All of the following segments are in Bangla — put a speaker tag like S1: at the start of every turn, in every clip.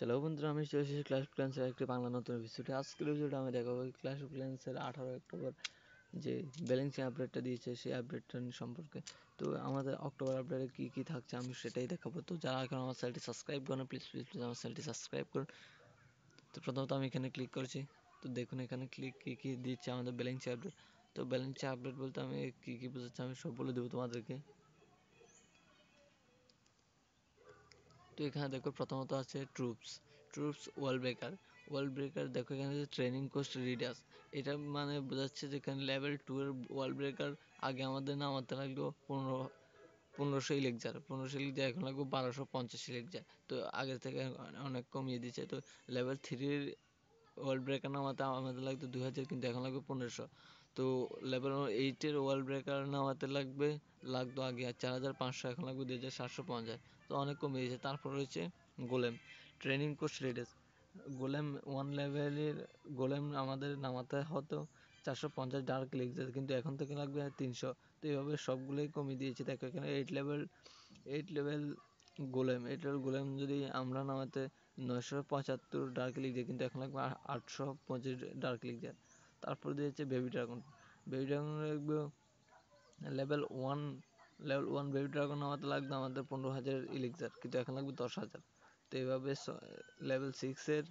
S1: চলো বন্ধুরা আমি চলে এসেছি ক্লাস অফ ক্লান্সের একটি বাংলা নতুন এপিসোডে আজকের এপিসোডে আমি দেখাবো ক্লাস অফ ক্লান্সের আঠারো অক্টোবর যে ব্যালেন্সিং আপডেটটা দিয়েছে সেই আপডেটটা সম্পর্কে তো আমাদের অক্টোবর আপডেটে কী কী থাকছে আমি সেটাই দেখাবো তো যারা এখন আমার চ্যানেলটি সাবস্ক্রাইব করেন প্লিজ প্লিজ প্লিজ আমার চ্যানেলটি সাবস্ক্রাইব করুন তো প্রথমত আমি এখানে ক্লিক করছি তো দেখুন এখানে ক্লিক কী কী দিচ্ছে আমাদের ব্যালেন্সি আপডেট তো ব্যালেন্সি আপডেট বলতে আমি কী কী বোঝাচ্ছি আমি সব বলে দেবো তোমাদেরকে তো এখানে দেখো প্রথমত আছে troops troops world breaker world breaker দেখো এখানে যে ট্রেনিং কোস্ট রিডার্স এটা মানে বোঝাচ্ছে যে এখানে লেভেল টু এর ওয়াল ব্রেকার আগে আমাদের নামাতে লাগলো পনেরো পনেরোশো ইলেকজার পনেরোশো ইলেকজার এখন লাগবে বারোশো পঞ্চাশ ইলেকজার তো আগের থেকে অনেক কমিয়ে দিয়েছে তো লেভেল থ্রির world breaker নামাতে আমাদের লাগতো দুই হাজার কিন্তু এখন লাগবে পনেরোশো তো level eight এর world breaker নামাতে লাগবে লাগতো আগে চার হাজার পাঁচশো এখন লাগবে দুই হাজার সাতশো পঞ্চাশ তো অনেক কমে গেছে তারপর হচ্ছে golem training course latest golem one level এর golem আমাদের নামাতে হতো চারশো পঞ্চাশ dark লেগেছে কিন্তু এখন থেকে লাগবে তিনশো তো এইভাবে সবগুলোই কমিয়ে দিয়েছে দেখো এখানে eight level eight level golem এটার গোলেম যদি আমরা নামাতে নয়শো পঁচাত্তর ডার্ক লিক যায় কিন্তু এখন লাগবে আটশো পঁচিশ ডার্ক লিক যায় তারপর দিয়েছে বেবি ড্রাগন বেবি ড্রাগন লাগবে level one level one baby dragon নামাতে লাগবে আমাদের পনেরো হাজার ইলেকজার কিন্তু এখন লাগবে দশ হাজার তো এইভাবে লেভেল সিক্সের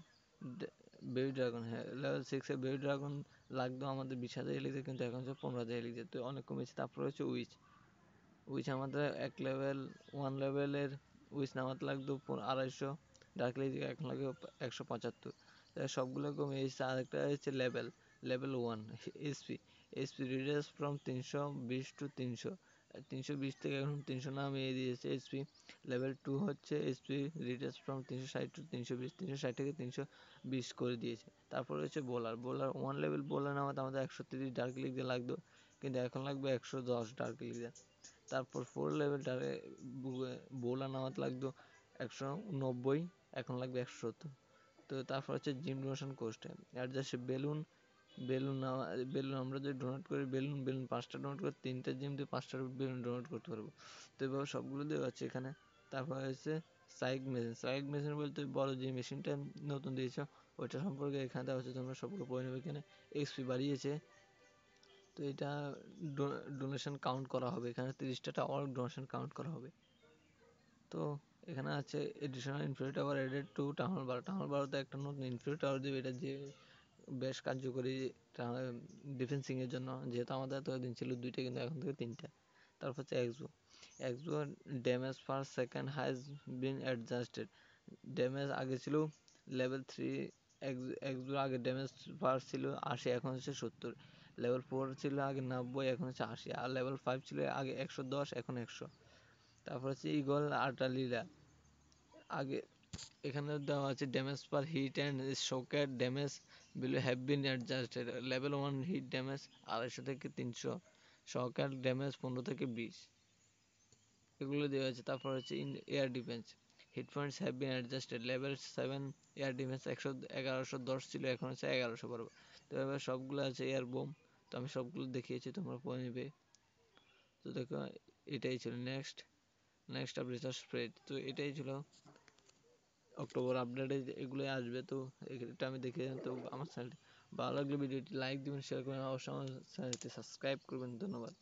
S1: বেবি ড্রাগন হ্যাঁ লেভেল সিক্সের বেবি ড্রাগন লাগতো আমাদের বিশ হাজার ইলেকজার কিন্তু এখন হচ্ছে পনেরো হাজার ইলেকজার তো অনেক কমেছে তারপরে হচ্ছে উইচ উইচ আমাদের এক লেভেল ওয়ান লেভেলের বিসনামাত লাগতো আড়াইশো ডাকলেই এখন লাগে একশো পঁচাত্তর সবগুলো কমে এসেছে আরেকটা হচ্ছে level level one SP SP reduced from তিনশো বিশ টু তিনশো তিনশো বিশ থেকে এখন তিনশো নামিয়ে দিয়েছে এসপি লেভেল টু হচ্ছে এসপি রিডার্স ফ্রম তিনশো ষাট টু তিনশো বিশ তিনশো ষাট থেকে তিনশো বিশ করে দিয়েছে তারপরে হচ্ছে bowler bowler one level bowler নামাতে আমাদের একশো তিরিশ ডার্ক লিগে লাগতো কিন্তু এখন লাগবে একশো দশ ডার্ক লিগে তারপর four level টারে bowler নামাতে লাগতো একশো নব্বই এখন লাগবে একশো সত্তর তো তারপর হচ্ছে জিম ডোনেশন কোস্টে আর just বেলুন বেলুন বেলুন আমরা যদি donate করি বেলুন বেলুন পাঁচটা donate করে তিনটে জিম দিয়ে পাঁচটা বেলুন donate করতে পারবো তো এভাবে সবগুলো দেওয়া আছে এখানে তারপর হচ্ছে সাইক মেশিন সাইক মেশিন বলতে বড় যে মেশিনটা নতুন দিয়েছে ওইটা সম্পর্কে এখানে দেওয়া হচ্ছে তোমরা সবগুলো পড়ে নেবে এখানে এক্সপি বাড়িয়েছে তো এটা do donation count করা হবে এখানে তিরিশটা tower donation count করা হবে। তো এখানে আছে additional inferior tower added to Tangon বারো টাঙ্গন বারোতে একটা নতুন inferior tower দিবে এটা যে বেশ কার্যকরী defencing এর জন্য যেহেতু আমাদের এতদিন ছিল দুইটা কিন্তু এখন থেকে তিনটা তারপর হচ্ছে এক্সো এক্সো damage per second has been adjusted damage আগে ছিল level three এক্সোর আগে damage per ছিল আশি এখন হচ্ছে সত্তর level four ছিল আগে নব্বই এখন হচ্ছে আশি আর level five ছিল আগে একশো দশ এখন একশো তারপর হচ্ছে eagle লীলা আগে এখানে দেওয়া আছে damage per hit and socket damage will have been adjusted level one hit damage আড়াইশো থেকে তিনশো socket damage পনেরো থেকে বিশ এগুলো দেওয়া আছে তারপর হচ্ছে in air defense hit points have been adjusted level seven air defense একশো এগারোশো দশ ছিল এখন হচ্ছে এগারোশো বরাবর তো এবার সবগুলো আছে air bomb তো আমি সবগুলো দেখিয়েছি তোমরা পড়ে নিবে তো দেখো এটাই ছিল নেক্সট নেক্সট আপডেট স্প্রেড তো এটাই ছিল অক্টোবর আপডেটে এগুলো আসবে তো এটা আমি দেখে তো আমার চ্যানেলটি ভালো লাগলে ভিডিওটি লাইক দিবেন শেয়ার করবেন অবশ্যই আমার চ্যানেলটি সাবস্ক্রাইব করবেন ধন্যবাদ